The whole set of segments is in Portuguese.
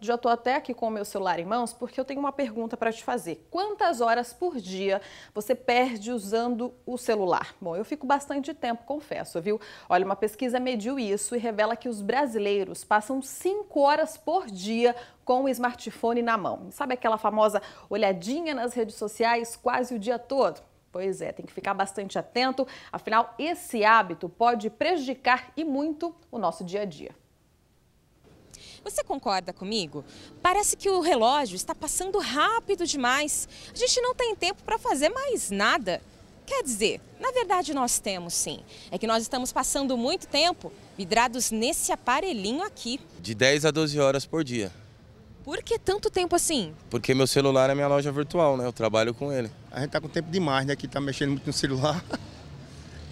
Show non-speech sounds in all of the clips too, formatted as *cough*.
Já estou até aqui com o meu celular em mãos porque eu tenho uma pergunta para te fazer. Quantas horas por dia você perde usando o celular? Bom, eu fico bastante tempo, confesso, viu? Olha, uma pesquisa mediu isso e revela que os brasileiros passam 5 horas por dia com o smartphone na mão. Sabe aquela famosa olhadinha nas redes sociais quase o dia todo? Pois é, tem que ficar bastante atento, afinal, esse hábito pode prejudicar e muito o nosso dia a dia. Você concorda comigo? Parece que o relógio está passando rápido demais. A gente não tem tempo para fazer mais nada. Quer dizer, na verdade nós temos sim. É que nós estamos passando muito tempo vidrados nesse aparelhinho aqui. De 10 a 12 horas por dia. Por que tanto tempo assim? Porque meu celular é minha loja virtual, né? Eu trabalho com ele. A gente tá com tempo demais, né? Que tá mexendo muito no celular. *laughs*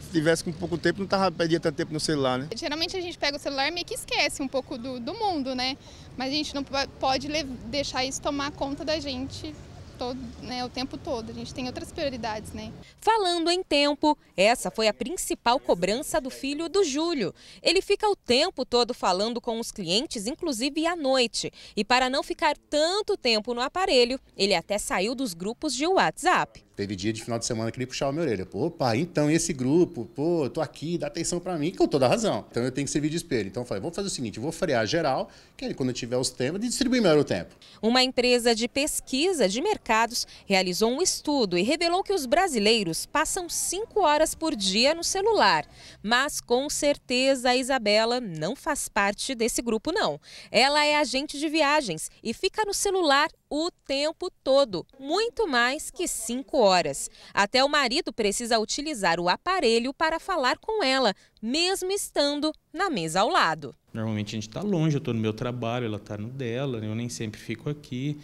tivesse com pouco tempo, não tava, perdia tanto tempo no celular, né? Geralmente a gente pega o celular e meio que esquece um pouco do, do mundo, né? Mas a gente não pode deixar isso tomar conta da gente todo, né, o tempo todo. A gente tem outras prioridades, né? Falando em tempo, essa foi a principal cobrança do filho do Júlio. Ele fica o tempo todo falando com os clientes, inclusive à noite. E para não ficar tanto tempo no aparelho, ele até saiu dos grupos de WhatsApp. Teve dia de final de semana que ele puxava minha orelha. Pô, pai, então esse grupo, pô, tô aqui, dá atenção para mim, com toda razão. Então eu tenho que servir de espelho. Então eu falei, vamos fazer o seguinte, vou frear geral, que aí quando eu tiver os temas, distribuir melhor o tempo. Uma empresa de pesquisa de mercados realizou um estudo e revelou que os brasileiros passam cinco horas por dia no celular. Mas com certeza a Isabela não faz parte desse grupo, não. Ela é agente de viagens e fica no celular o tempo todo, muito mais que cinco horas. Até o marido precisa utilizar o aparelho para falar com ela, mesmo estando na mesa ao lado. Normalmente a gente está longe, eu estou no meu trabalho, ela está no dela, eu nem sempre fico aqui.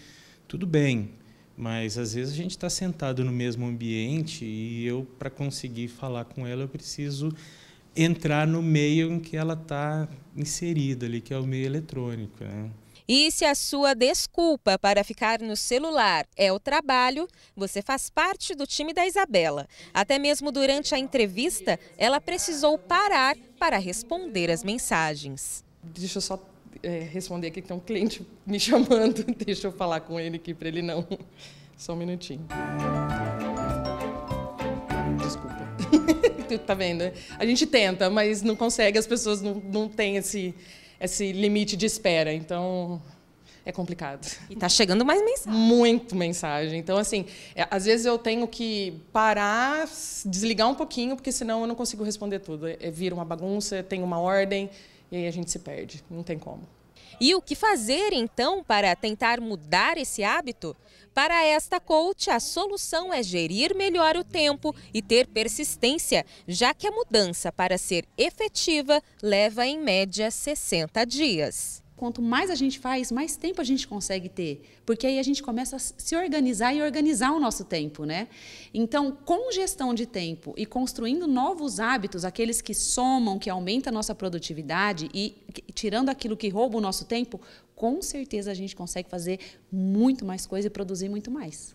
Tudo bem, mas às vezes a gente está sentado no mesmo ambiente e eu, para conseguir falar com ela, eu preciso entrar no meio em que ela está inserida ali, que é o meio eletrônico. Né? E se a sua desculpa para ficar no celular é o trabalho, você faz parte do time da Isabela. Até mesmo durante a entrevista, ela precisou parar para responder as mensagens. Deixa eu só é, responder aqui que tem um cliente *laughs* me chamando. *laughs* Deixa eu falar com ele aqui para ele não. Só um minutinho. Desculpa. *laughs* tu tá vendo? A gente tenta, mas não consegue, as pessoas não, não têm esse esse limite de espera. Então, é complicado. E tá chegando mais mensagem. Muito mensagem. Então, assim, é, às vezes eu tenho que parar, desligar um pouquinho, porque senão eu não consigo responder tudo. É, é, vira uma bagunça, tem uma ordem, e aí a gente se perde. Não tem como. E o que fazer então para tentar mudar esse hábito? Para esta coach, a solução é gerir melhor o tempo e ter persistência, já que a mudança para ser efetiva leva em média 60 dias quanto mais a gente faz, mais tempo a gente consegue ter, porque aí a gente começa a se organizar e organizar o nosso tempo, né? Então, com gestão de tempo e construindo novos hábitos, aqueles que somam, que aumentam a nossa produtividade e tirando aquilo que rouba o nosso tempo, com certeza a gente consegue fazer muito mais coisa e produzir muito mais.